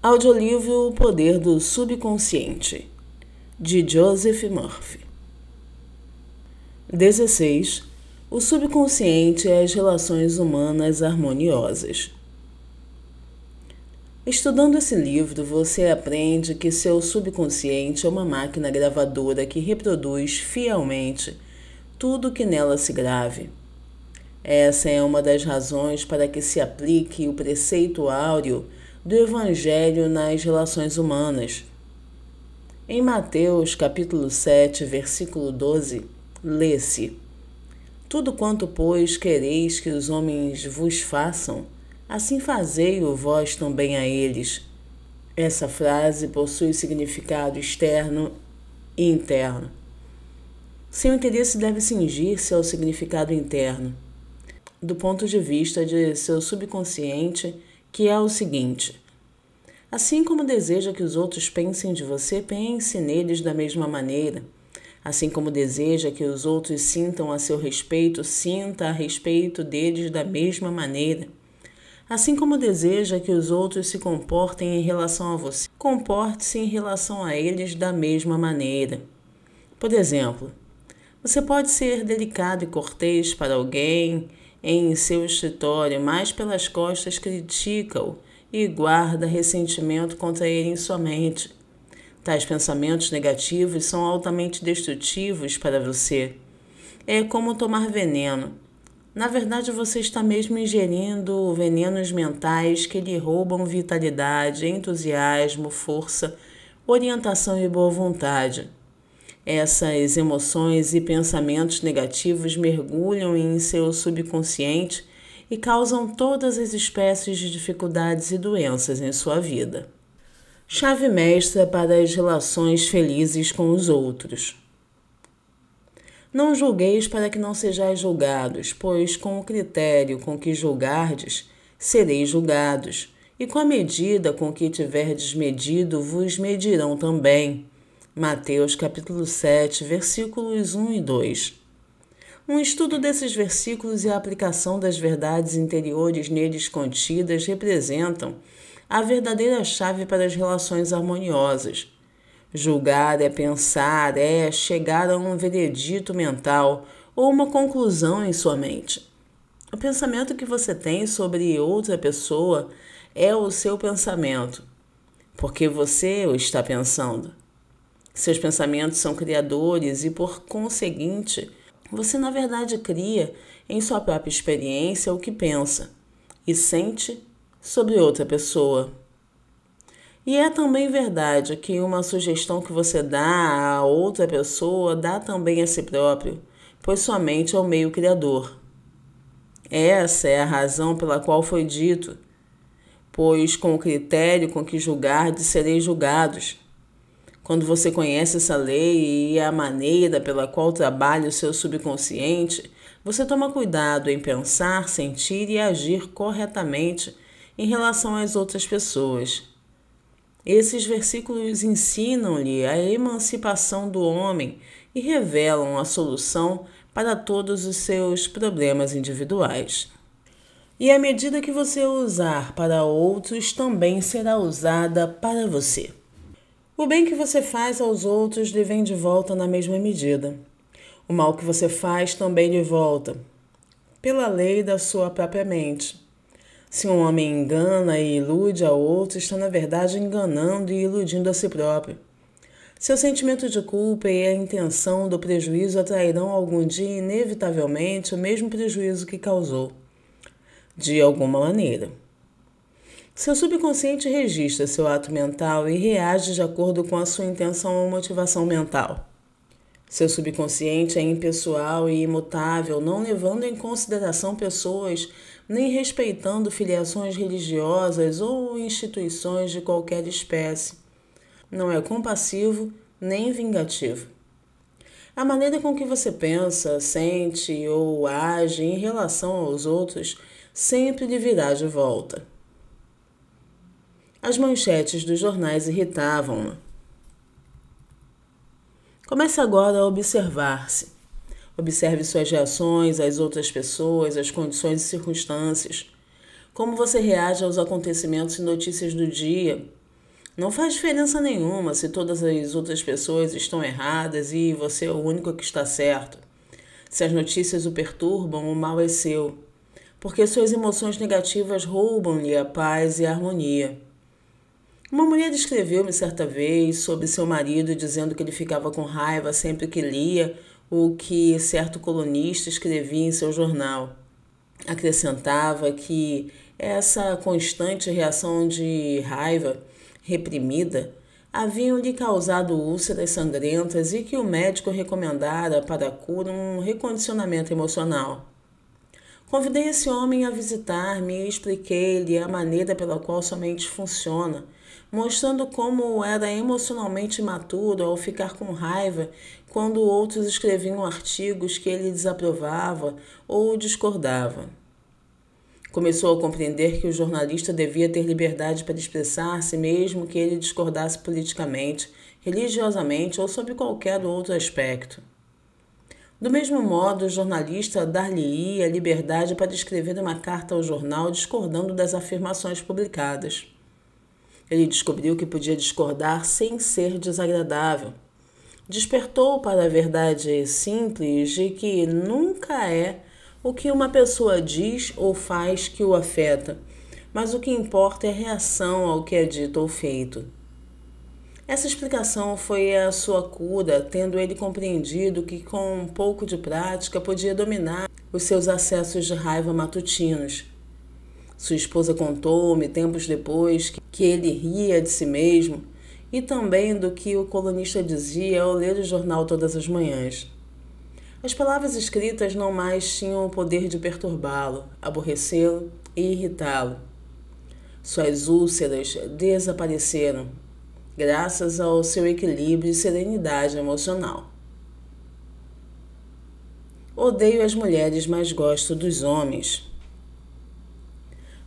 Audiolivro O Poder do Subconsciente, de Joseph Murphy. 16. O subconsciente é as relações humanas harmoniosas. Estudando esse livro, você aprende que seu subconsciente é uma máquina gravadora que reproduz fielmente tudo que nela se grave. Essa é uma das razões para que se aplique o preceito áureo do Evangelho nas relações humanas. Em Mateus, capítulo 7, versículo 12, lê-se: Tudo quanto, pois, quereis que os homens vos façam, assim fazei-o vós também a eles. Essa frase possui significado externo e interno. Seu interesse deve cingir-se ao significado interno. Do ponto de vista de seu subconsciente, que é o seguinte: assim como deseja que os outros pensem de você, pense neles da mesma maneira. Assim como deseja que os outros sintam a seu respeito, sinta a respeito deles da mesma maneira. Assim como deseja que os outros se comportem em relação a você, comporte-se em relação a eles da mesma maneira. Por exemplo, você pode ser delicado e cortês para alguém em seu escritório, mais pelas costas, critica-o e guarda ressentimento contra ele em sua mente. Tais pensamentos negativos são altamente destrutivos para você. É como tomar veneno. Na verdade, você está mesmo ingerindo venenos mentais que lhe roubam vitalidade, entusiasmo, força, orientação e boa vontade. Essas emoções e pensamentos negativos mergulham em seu subconsciente e causam todas as espécies de dificuldades e doenças em sua vida. Chave mestra para as relações felizes com os outros. Não julgueis para que não sejais julgados, pois com o critério com que julgardes, sereis julgados, e com a medida com que tiverdes medido, vos medirão também. Mateus capítulo 7, versículos 1 e 2. Um estudo desses versículos e a aplicação das verdades interiores neles contidas representam a verdadeira chave para as relações harmoniosas. Julgar é pensar, é chegar a um veredito mental ou uma conclusão em sua mente. O pensamento que você tem sobre outra pessoa é o seu pensamento, porque você o está pensando. Seus pensamentos são criadores e, por conseguinte, você na verdade cria em sua própria experiência o que pensa e sente sobre outra pessoa. E é também verdade que uma sugestão que você dá a outra pessoa dá também a si próprio, pois sua mente é o meio criador. Essa é a razão pela qual foi dito, pois com o critério com que julgar de sereis julgados quando você conhece essa lei e é a maneira pela qual trabalha o seu subconsciente, você toma cuidado em pensar, sentir e agir corretamente em relação às outras pessoas. Esses versículos ensinam-lhe a emancipação do homem e revelam a solução para todos os seus problemas individuais. E a medida que você usar para outros também será usada para você. O bem que você faz aos outros lhe vem de volta na mesma medida. O mal que você faz também lhe volta, pela lei da sua própria mente. Se um homem engana e ilude a outro, está na verdade enganando e iludindo a si próprio. Seu sentimento de culpa e a intenção do prejuízo atrairão algum dia, inevitavelmente, o mesmo prejuízo que causou, de alguma maneira. Seu subconsciente registra seu ato mental e reage de acordo com a sua intenção ou motivação mental. Seu subconsciente é impessoal e imutável, não levando em consideração pessoas, nem respeitando filiações religiosas ou instituições de qualquer espécie. Não é compassivo nem vingativo. A maneira com que você pensa, sente ou age em relação aos outros sempre lhe virá de volta. As manchetes dos jornais irritavam-na. Comece agora a observar-se. Observe suas reações às outras pessoas, às condições e circunstâncias. Como você reage aos acontecimentos e notícias do dia. Não faz diferença nenhuma se todas as outras pessoas estão erradas e você é o único que está certo. Se as notícias o perturbam, o mal é seu, porque suas emoções negativas roubam-lhe a paz e a harmonia. Uma mulher escreveu-me certa vez sobre seu marido dizendo que ele ficava com raiva sempre que lia o que certo colunista escrevia em seu jornal. Acrescentava que essa constante reação de raiva reprimida haviam lhe causado úlceras sangrentas e que o médico recomendara para a cura um recondicionamento emocional. Convidei esse homem a visitar-me e expliquei-lhe a maneira pela qual sua mente funciona mostrando como era emocionalmente imaturo ao ficar com raiva quando outros escreviam artigos que ele desaprovava ou discordava. Começou a compreender que o jornalista devia ter liberdade para expressar-se, mesmo que ele discordasse politicamente, religiosamente ou sob qualquer outro aspecto. Do mesmo modo, o jornalista dar-lhe-ia liberdade para escrever uma carta ao jornal discordando das afirmações publicadas. Ele descobriu que podia discordar sem ser desagradável. Despertou para a verdade simples de que nunca é o que uma pessoa diz ou faz que o afeta, mas o que importa é a reação ao que é dito ou feito. Essa explicação foi a sua cura, tendo ele compreendido que com um pouco de prática podia dominar os seus acessos de raiva matutinos. Sua esposa contou-me tempos depois que ele ria de si mesmo e também do que o colunista dizia ao ler o jornal todas as manhãs. As palavras escritas não mais tinham o poder de perturbá-lo, aborrecê-lo e irritá-lo. Suas úlceras desapareceram, graças ao seu equilíbrio e serenidade emocional. Odeio as mulheres, mas gosto dos homens.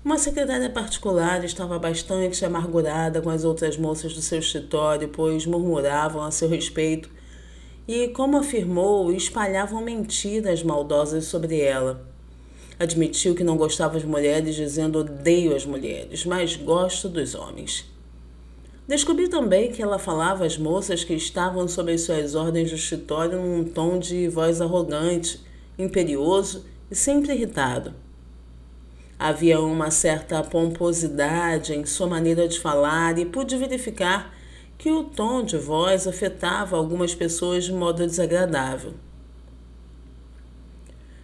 Uma secretária particular estava bastante amargurada com as outras moças do seu escritório, pois murmuravam a seu respeito e, como afirmou, espalhavam mentiras maldosas sobre ela. Admitiu que não gostava de mulheres, dizendo odeio as mulheres, mas gosto dos homens. Descobri também que ela falava às moças que estavam sob as suas ordens do escritório num tom de voz arrogante, imperioso e sempre irritado. Havia uma certa pomposidade em sua maneira de falar e pude verificar que o tom de voz afetava algumas pessoas de modo desagradável.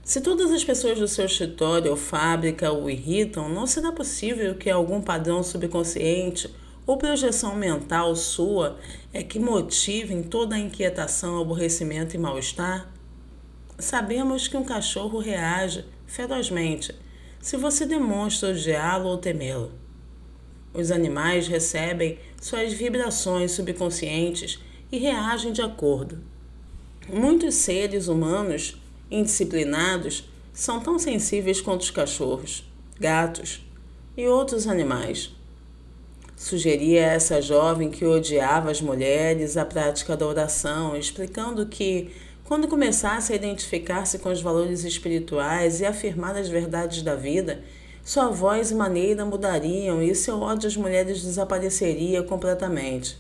Se todas as pessoas do seu escritório ou fábrica o irritam, não será possível que algum padrão subconsciente ou projeção mental sua é que motivem toda a inquietação, aborrecimento e mal-estar? Sabemos que um cachorro reage ferozmente se você demonstra odiá-lo ou temê-lo. Os animais recebem suas vibrações subconscientes e reagem de acordo. Muitos seres humanos indisciplinados são tão sensíveis quanto os cachorros, gatos e outros animais. Sugeria a essa jovem que odiava as mulheres a prática da oração, explicando que quando começasse a identificar-se com os valores espirituais e afirmar as verdades da vida, sua voz e maneira mudariam e seu ódio às mulheres desapareceria completamente.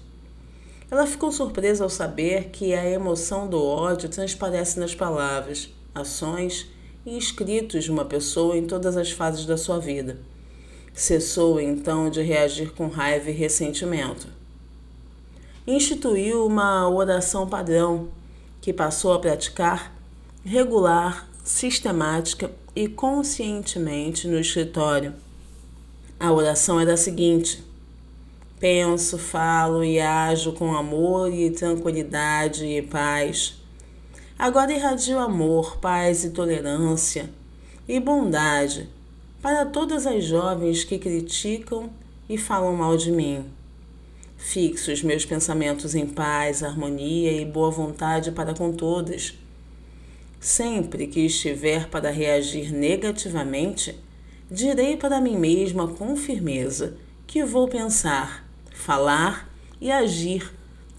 Ela ficou surpresa ao saber que a emoção do ódio transparece nas palavras, ações e escritos de uma pessoa em todas as fases da sua vida. Cessou então de reagir com raiva e ressentimento. Instituiu uma oração padrão que passou a praticar regular, sistemática e conscientemente no escritório. A oração era a seguinte: Penso, falo e ajo com amor e tranquilidade e paz. Agora irradio amor, paz e tolerância e bondade para todas as jovens que criticam e falam mal de mim. Fixo os meus pensamentos em paz, harmonia e boa vontade para com todos. Sempre que estiver para reagir negativamente, direi para mim mesma com firmeza que vou pensar, falar e agir,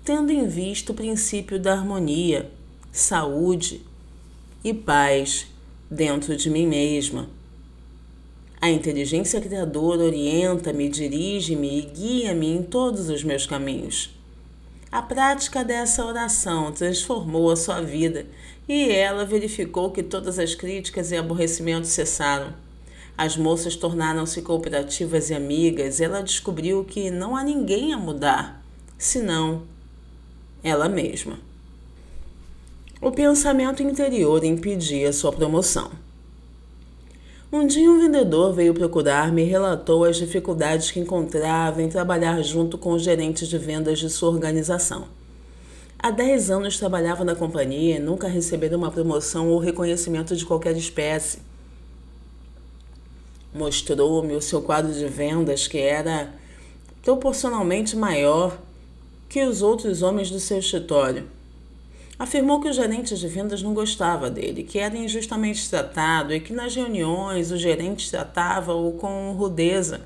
tendo em vista o princípio da harmonia, saúde e paz dentro de mim mesma. A inteligência criadora orienta-me, dirige-me e guia-me em todos os meus caminhos. A prática dessa oração transformou a sua vida e ela verificou que todas as críticas e aborrecimentos cessaram. As moças tornaram-se cooperativas e amigas. Ela descobriu que não há ninguém a mudar, senão ela mesma. O pensamento interior impedia sua promoção. Um dia um vendedor veio procurar-me e relatou as dificuldades que encontrava em trabalhar junto com os gerentes de vendas de sua organização. Há 10 anos trabalhava na companhia e nunca recebera uma promoção ou reconhecimento de qualquer espécie. Mostrou-me o seu quadro de vendas que era proporcionalmente maior que os outros homens do seu escritório afirmou que o gerente de vendas não gostava dele, que era injustamente tratado e que nas reuniões o gerente tratava-o com rudeza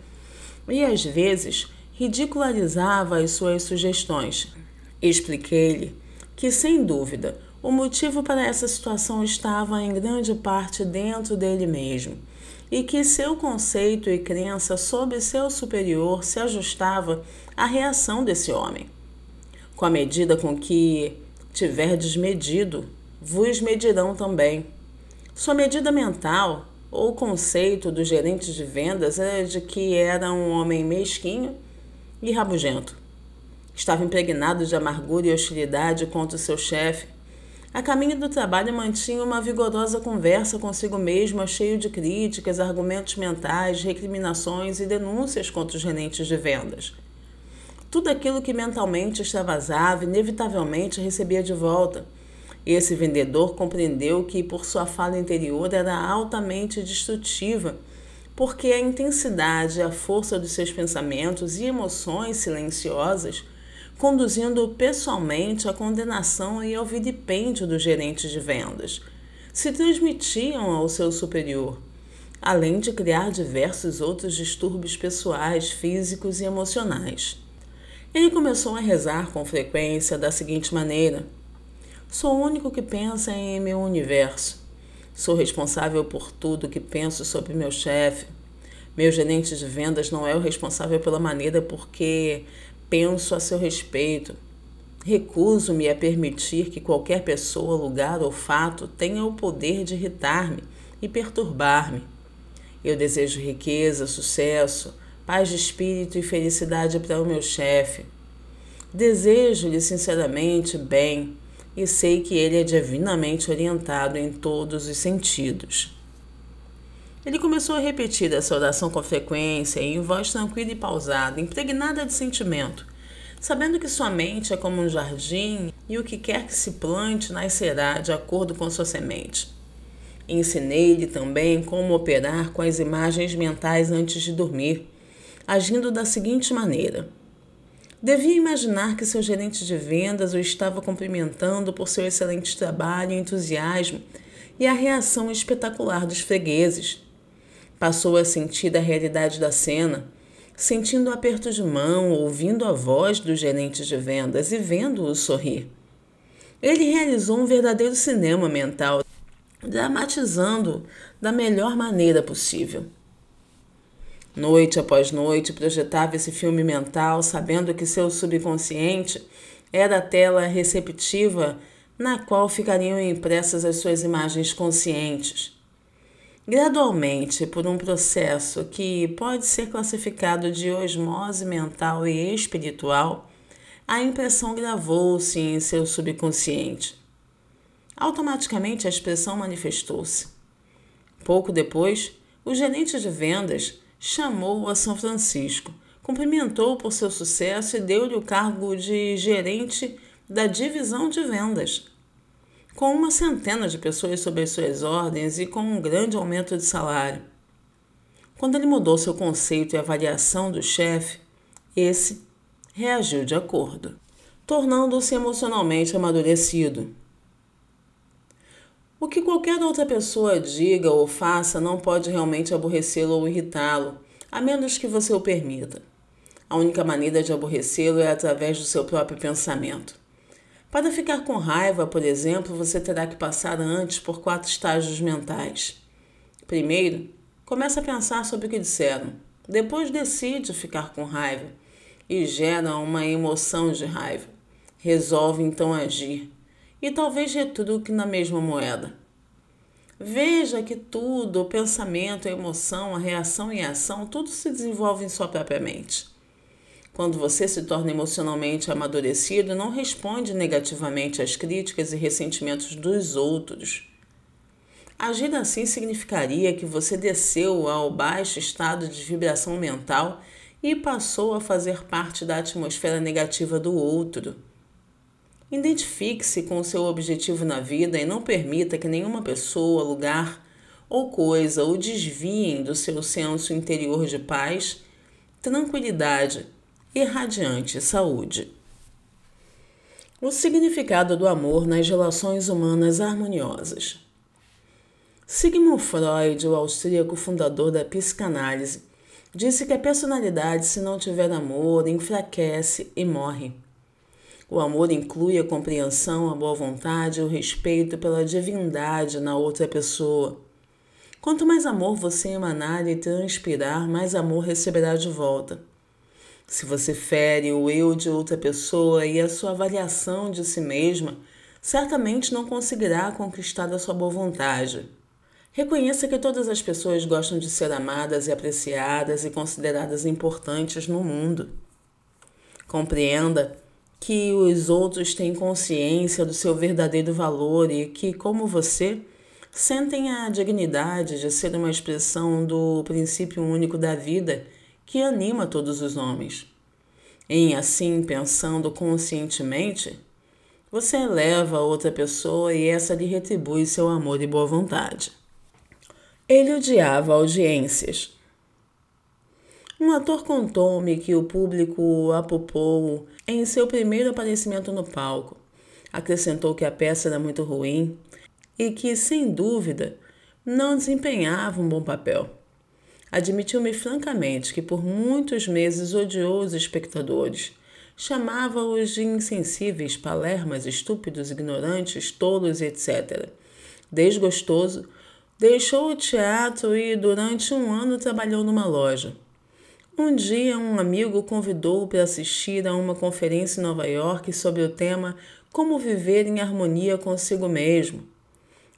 e às vezes ridicularizava as suas sugestões. Expliquei-lhe que, sem dúvida, o motivo para essa situação estava em grande parte dentro dele mesmo e que seu conceito e crença sobre seu superior se ajustava à reação desse homem. Com a medida com que Tiverdes medido, vos medirão também. Sua medida mental ou conceito do gerente de vendas é de que era um homem mesquinho e rabugento. Estava impregnado de amargura e hostilidade contra o seu chefe. A caminho do trabalho mantinha uma vigorosa conversa consigo mesma, cheio de críticas, argumentos mentais, recriminações e denúncias contra os gerentes de vendas tudo aquilo que mentalmente extravasava, inevitavelmente recebia de volta. Esse vendedor compreendeu que, por sua fala interior, era altamente destrutiva, porque a intensidade e a força dos seus pensamentos e emoções silenciosas conduzindo pessoalmente à condenação e ao vilipêndio do gerente de vendas, se transmitiam ao seu superior, além de criar diversos outros distúrbios pessoais, físicos e emocionais. Ele começou a rezar com frequência da seguinte maneira: Sou o único que pensa em meu universo. Sou responsável por tudo que penso sobre meu chefe. Meu gerente de vendas não é o responsável pela maneira porque penso a seu respeito. Recuso-me a permitir que qualquer pessoa, lugar ou fato tenha o poder de irritar-me e perturbar-me. Eu desejo riqueza, sucesso, paz de espírito e felicidade para o meu chefe. Desejo-lhe sinceramente bem e sei que ele é divinamente orientado em todos os sentidos. Ele começou a repetir essa oração com frequência, em voz tranquila e pausada, impregnada de sentimento, sabendo que sua mente é como um jardim e o que quer que se plante nascerá de acordo com sua semente. Ensinei-lhe também como operar com as imagens mentais antes de dormir agindo da seguinte maneira. Devia imaginar que seu gerente de vendas o estava cumprimentando por seu excelente trabalho e entusiasmo e a reação espetacular dos fregueses. Passou a sentir a realidade da cena, sentindo o aperto de mão, ouvindo a voz do gerente de vendas e vendo-o sorrir. Ele realizou um verdadeiro cinema mental, dramatizando da melhor maneira possível. Noite após noite, projetava esse filme mental, sabendo que seu subconsciente era a tela receptiva na qual ficariam impressas as suas imagens conscientes. Gradualmente, por um processo que pode ser classificado de osmose mental e espiritual, a impressão gravou-se em seu subconsciente. Automaticamente a expressão manifestou-se. Pouco depois, o gerente de vendas chamou a São Francisco, cumprimentou-o por seu sucesso e deu-lhe o cargo de gerente da divisão de vendas. Com uma centena de pessoas sob as suas ordens e com um grande aumento de salário. Quando ele mudou seu conceito e avaliação do chefe, esse reagiu de acordo, tornando-se emocionalmente amadurecido. O que qualquer outra pessoa diga ou faça não pode realmente aborrecê-lo ou irritá-lo, a menos que você o permita. A única maneira de aborrecê-lo é através do seu próprio pensamento. Para ficar com raiva, por exemplo, você terá que passar antes por quatro estágios mentais. Primeiro, começa a pensar sobre o que disseram. Depois decide ficar com raiva e gera uma emoção de raiva. Resolve então agir e talvez retruque na mesma moeda. Veja que tudo, o pensamento, a emoção, a reação e a ação, tudo se desenvolve em sua própria mente. Quando você se torna emocionalmente amadurecido, não responde negativamente às críticas e ressentimentos dos outros. Agir assim significaria que você desceu ao baixo estado de vibração mental e passou a fazer parte da atmosfera negativa do outro. Identifique-se com o seu objetivo na vida e não permita que nenhuma pessoa, lugar ou coisa o desviem do seu senso interior de paz, tranquilidade e radiante saúde. O significado do amor nas relações humanas harmoniosas. Sigmund Freud, o austríaco fundador da psicanálise, disse que a personalidade, se não tiver amor, enfraquece e morre. O amor inclui a compreensão, a boa vontade e o respeito pela divindade na outra pessoa. Quanto mais amor você emanar e transpirar, mais amor receberá de volta. Se você fere o eu de outra pessoa e a sua avaliação de si mesma, certamente não conseguirá conquistar a sua boa vontade. Reconheça que todas as pessoas gostam de ser amadas e apreciadas e consideradas importantes no mundo. Compreenda que os outros têm consciência do seu verdadeiro valor e que, como você, sentem a dignidade de ser uma expressão do princípio único da vida que anima todos os homens. Em assim pensando conscientemente, você eleva outra pessoa e essa lhe retribui seu amor e boa vontade. Ele odiava audiências um ator contou-me que o público apopou em seu primeiro aparecimento no palco. Acrescentou que a peça era muito ruim e que, sem dúvida, não desempenhava um bom papel. Admitiu-me francamente que por muitos meses odiou os espectadores. Chamava-os de insensíveis, palermas, estúpidos, ignorantes, tolos, etc. Desgostoso, deixou o teatro e, durante um ano, trabalhou numa loja. Um dia, um amigo convidou-o para assistir a uma conferência em Nova York sobre o tema Como Viver em Harmonia Consigo Mesmo.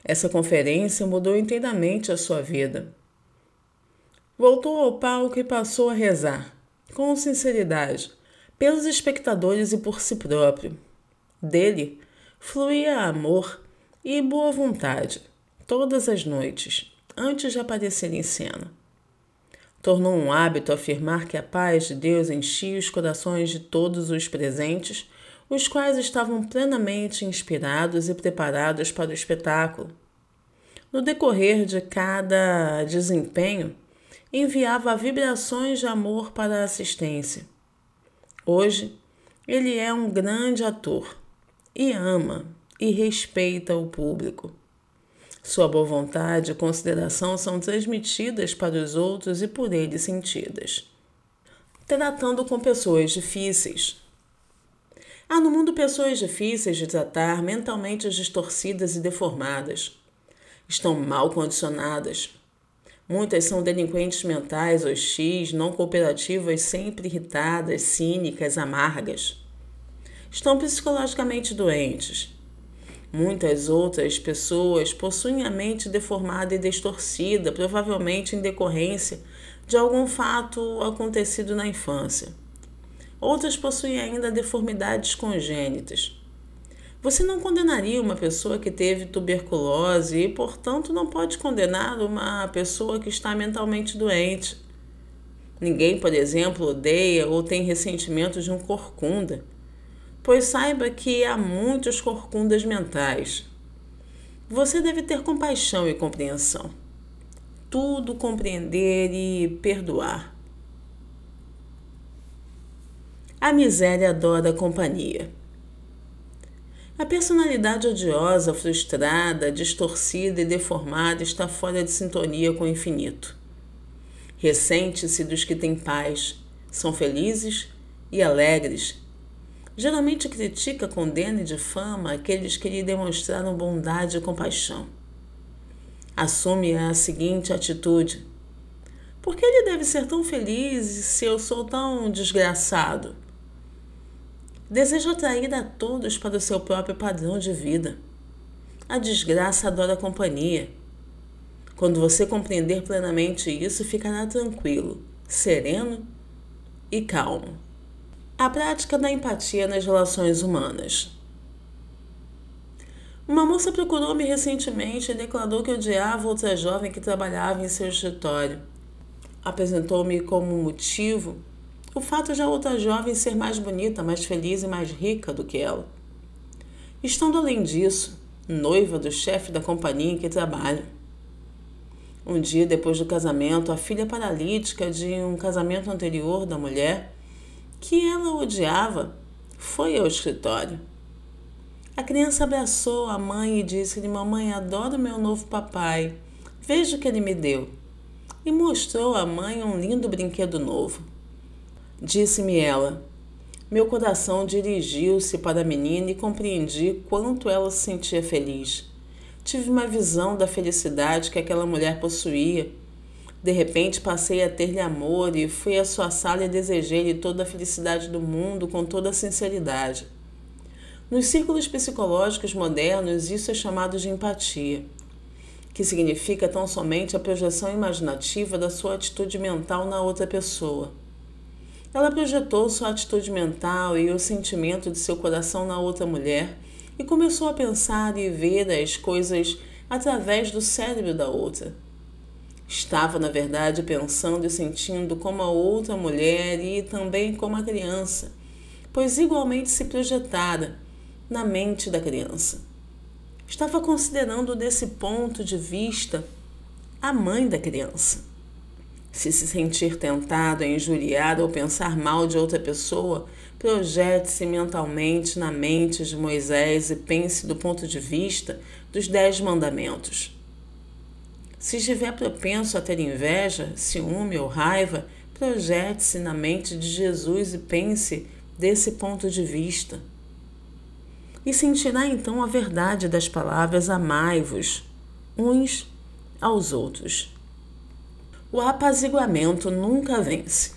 Essa conferência mudou inteiramente a sua vida. Voltou ao palco e passou a rezar, com sinceridade, pelos espectadores e por si próprio. Dele fluía amor e boa vontade, todas as noites, antes de aparecer em cena tornou um hábito afirmar que a paz de Deus enchia os corações de todos os presentes, os quais estavam plenamente inspirados e preparados para o espetáculo. No decorrer de cada desempenho, enviava vibrações de amor para a assistência. Hoje, ele é um grande ator e ama e respeita o público. Sua boa vontade e consideração são transmitidas para os outros e por eles sentidas. Tratando com pessoas difíceis. Há no mundo pessoas difíceis de tratar, mentalmente distorcidas e deformadas. Estão mal condicionadas. Muitas são delinquentes mentais, hostis, não cooperativas, sempre irritadas, cínicas, amargas. Estão psicologicamente doentes Muitas outras pessoas possuem a mente deformada e distorcida, provavelmente em decorrência de algum fato acontecido na infância. Outras possuem ainda deformidades congênitas. Você não condenaria uma pessoa que teve tuberculose e, portanto, não pode condenar uma pessoa que está mentalmente doente. Ninguém, por exemplo, odeia ou tem ressentimento de um corcunda pois saiba que há muitos corcundas mentais. Você deve ter compaixão e compreensão. Tudo compreender e perdoar. A miséria adora a companhia. A personalidade odiosa, frustrada, distorcida e deformada está fora de sintonia com o infinito. Ressente-se dos que têm paz, são felizes e alegres geralmente critica, condena e difama aqueles que lhe demonstraram bondade e compaixão. Assume a seguinte atitude: Por que ele deve ser tão feliz se eu sou tão desgraçado? Deseja atrair a todos para o seu próprio padrão de vida. A desgraça adora a companhia. Quando você compreender plenamente isso, ficará tranquilo, sereno e calmo. A prática da empatia nas relações humanas. Uma moça procurou-me recentemente e declarou que odiava outra jovem que trabalhava em seu escritório. Apresentou-me como motivo o fato de a outra jovem ser mais bonita, mais feliz e mais rica do que ela. Estando além disso, noiva do chefe da companhia em que trabalha. Um dia depois do casamento, a filha paralítica de um casamento anterior da mulher que ela odiava, foi ao escritório. A criança abraçou a mãe e disse-lhe: Mamãe, adoro meu novo papai. Veja o que ele me deu. E mostrou à mãe um lindo brinquedo novo. Disse-me ela: Meu coração dirigiu-se para a menina e compreendi quanto ela se sentia feliz. Tive uma visão da felicidade que aquela mulher possuía de repente passei a ter-lhe amor e fui à sua sala e desejei-lhe toda a felicidade do mundo com toda a sinceridade. Nos círculos psicológicos modernos, isso é chamado de empatia, que significa tão somente a projeção imaginativa da sua atitude mental na outra pessoa. Ela projetou sua atitude mental e o sentimento de seu coração na outra mulher e começou a pensar e ver as coisas através do cérebro da outra. Estava, na verdade, pensando e sentindo como a outra mulher e também como a criança, pois igualmente se projetara na mente da criança. Estava considerando desse ponto de vista a mãe da criança. Se se sentir tentado a injuriar ou pensar mal de outra pessoa, projete-se mentalmente na mente de Moisés e pense do ponto de vista dos Dez Mandamentos. Se estiver propenso a ter inveja, ciúme ou raiva, projete-se na mente de Jesus e pense desse ponto de vista. E sentirá então a verdade das palavras amai-vos uns aos outros. O apaziguamento nunca vence.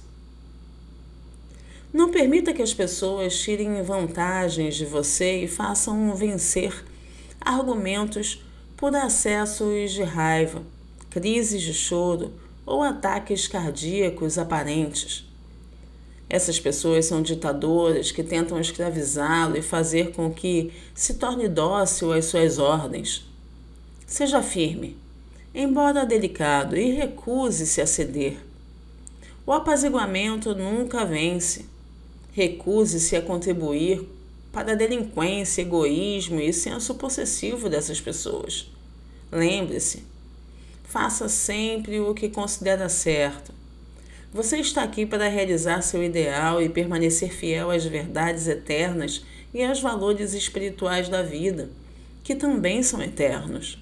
Não permita que as pessoas tirem vantagens de você e façam vencer argumentos por acessos de raiva crises de choro ou ataques cardíacos aparentes. Essas pessoas são ditadoras que tentam escravizá-lo e fazer com que se torne dócil às suas ordens. Seja firme, embora delicado, e recuse-se a ceder. O apaziguamento nunca vence. Recuse-se a contribuir para a delinquência, egoísmo e senso possessivo dessas pessoas. Lembre-se, Faça sempre o que considera certo. Você está aqui para realizar seu ideal e permanecer fiel às verdades eternas e aos valores espirituais da vida, que também são eternos.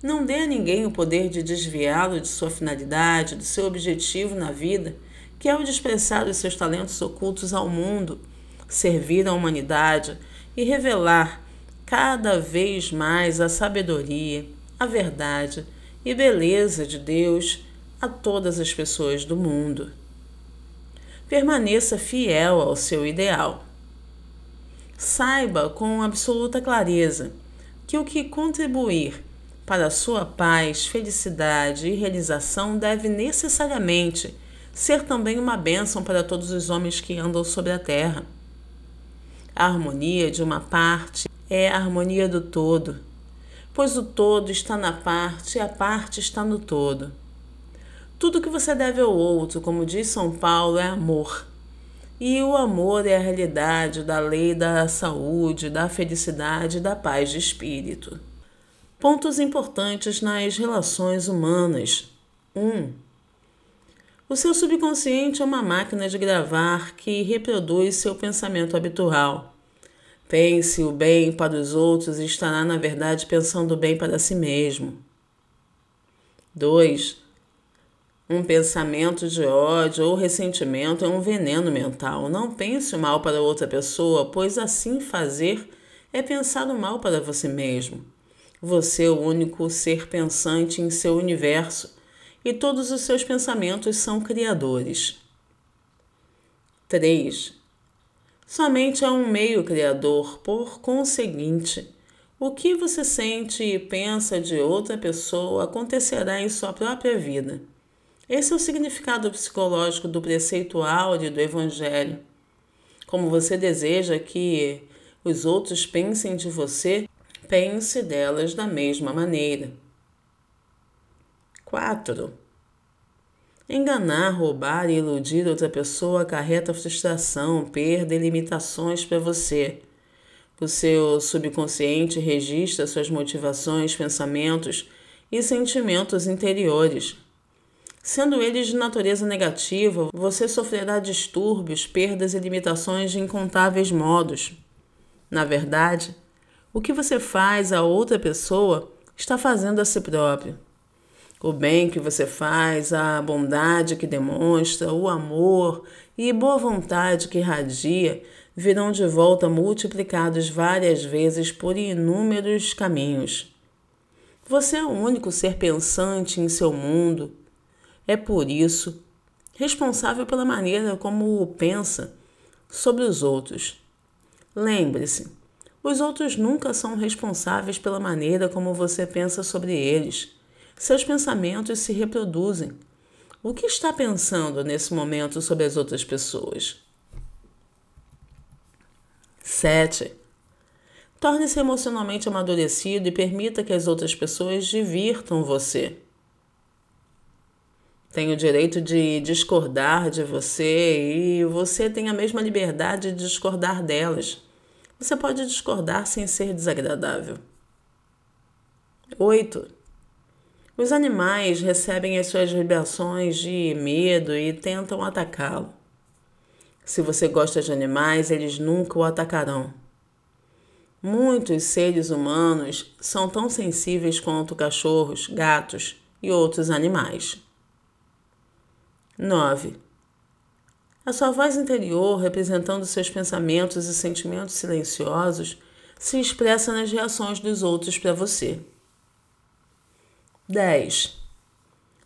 Não dê a ninguém o poder de desviá-lo de sua finalidade, do seu objetivo na vida, que é o de expressar os seus talentos ocultos ao mundo, servir à humanidade e revelar cada vez mais a sabedoria, a verdade e beleza de Deus a todas as pessoas do mundo. Permaneça fiel ao seu ideal. Saiba com absoluta clareza que o que contribuir para a sua paz, felicidade e realização deve necessariamente ser também uma bênção para todos os homens que andam sobre a terra. A harmonia de uma parte é a harmonia do todo pois o todo está na parte e a parte está no todo. Tudo que você deve ao outro, como diz São Paulo, é amor. E o amor é a realidade da lei da saúde, da felicidade e da paz de espírito. Pontos importantes nas relações humanas. 1. Um, o seu subconsciente é uma máquina de gravar que reproduz seu pensamento habitual. Pense o bem para os outros e estará, na verdade, pensando o bem para si mesmo. 2. Um pensamento de ódio ou ressentimento é um veneno mental. Não pense o mal para outra pessoa, pois assim fazer é pensar o mal para você mesmo. Você é o único ser pensante em seu universo e todos os seus pensamentos são criadores. 3. Somente há um meio criador, por conseguinte, o que você sente e pensa de outra pessoa acontecerá em sua própria vida. Esse é o significado psicológico do preceito áureo do Evangelho. Como você deseja que os outros pensem de você, pense delas da mesma maneira. 4. Enganar, roubar e iludir outra pessoa acarreta frustração, perda e limitações para você. O seu subconsciente registra suas motivações, pensamentos e sentimentos interiores. Sendo eles de natureza negativa, você sofrerá distúrbios, perdas e limitações de incontáveis modos. Na verdade, o que você faz a outra pessoa está fazendo a si próprio o bem que você faz, a bondade que demonstra, o amor e boa vontade que irradia virão de volta multiplicados várias vezes por inúmeros caminhos. Você é o único ser pensante em seu mundo. É por isso responsável pela maneira como pensa sobre os outros. Lembre-se, os outros nunca são responsáveis pela maneira como você pensa sobre eles. Seus pensamentos se reproduzem. O que está pensando nesse momento sobre as outras pessoas? 7. Torne-se emocionalmente amadurecido e permita que as outras pessoas divirtam você. Tem o direito de discordar de você e você tem a mesma liberdade de discordar delas. Você pode discordar sem ser desagradável. 8. Os animais recebem as suas vibrações de medo e tentam atacá-lo. Se você gosta de animais, eles nunca o atacarão. Muitos seres humanos são tão sensíveis quanto cachorros, gatos e outros animais. 9. A sua voz interior, representando seus pensamentos e sentimentos silenciosos, se expressa nas reações dos outros para você. 10.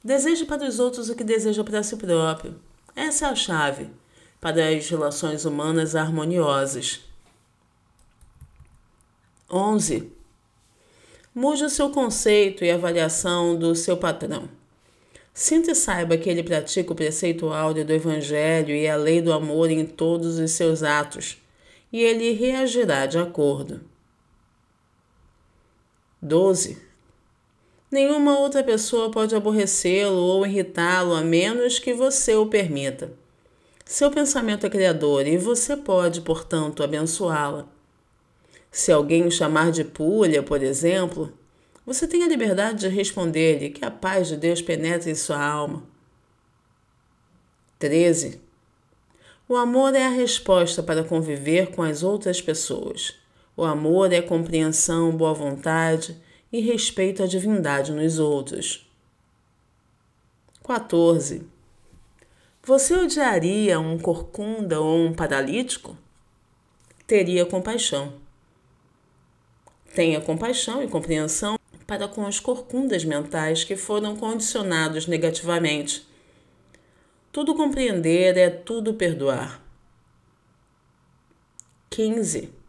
Deseje para os outros o que deseja para si próprio. Essa é a chave para as relações humanas harmoniosas. 11. Mude o seu conceito e avaliação do seu patrão. Sinta e saiba que ele pratica o preceito áureo do Evangelho e a lei do amor em todos os seus atos, e ele reagirá de acordo. 12. Nenhuma outra pessoa pode aborrecê-lo ou irritá-lo a menos que você o permita. Seu pensamento é criador e você pode, portanto, abençoá-la. Se alguém o chamar de pulha, por exemplo, você tem a liberdade de responder-lhe que a paz de Deus penetre em sua alma. 13. O amor é a resposta para conviver com as outras pessoas. O amor é compreensão, boa vontade, e respeito à divindade nos outros. 14. Você odiaria um corcunda ou um paralítico? Teria compaixão. Tenha compaixão e compreensão para com os corcundas mentais que foram condicionados negativamente. Tudo compreender é tudo perdoar. 15.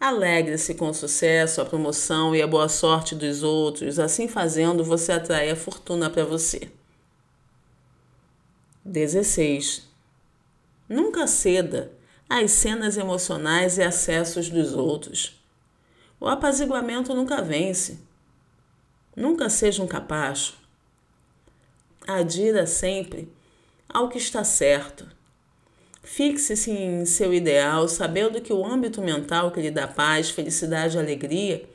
Alegre-se com o sucesso, a promoção e a boa sorte dos outros, assim fazendo você atrai a fortuna para você. 16. Nunca ceda às cenas emocionais e acessos dos outros. O apaziguamento nunca vence. Nunca seja um capacho. Adira sempre ao que está certo Fixe-se em assim, seu ideal, sabendo que o âmbito mental que lhe dá paz, felicidade e alegria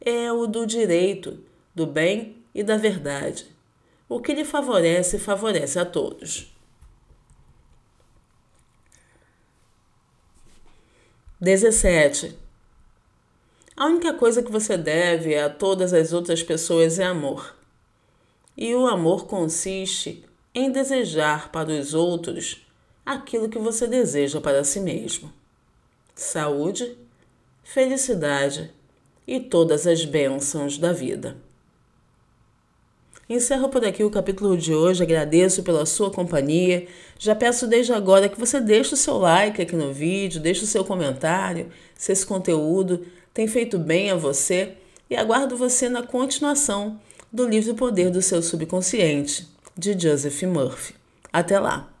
é o do direito, do bem e da verdade. O que lhe favorece, favorece a todos. Dezessete. A única coisa que você deve a todas as outras pessoas é amor. E o amor consiste em desejar para os outros aquilo que você deseja para si mesmo: saúde, felicidade e todas as bênçãos da vida. Encerro por aqui o capítulo de hoje. Agradeço pela sua companhia. Já peço desde agora que você deixe o seu like aqui no vídeo, deixe o seu comentário se esse conteúdo tem feito bem a você e aguardo você na continuação do livro Poder do Seu Subconsciente, de Joseph Murphy. Até lá!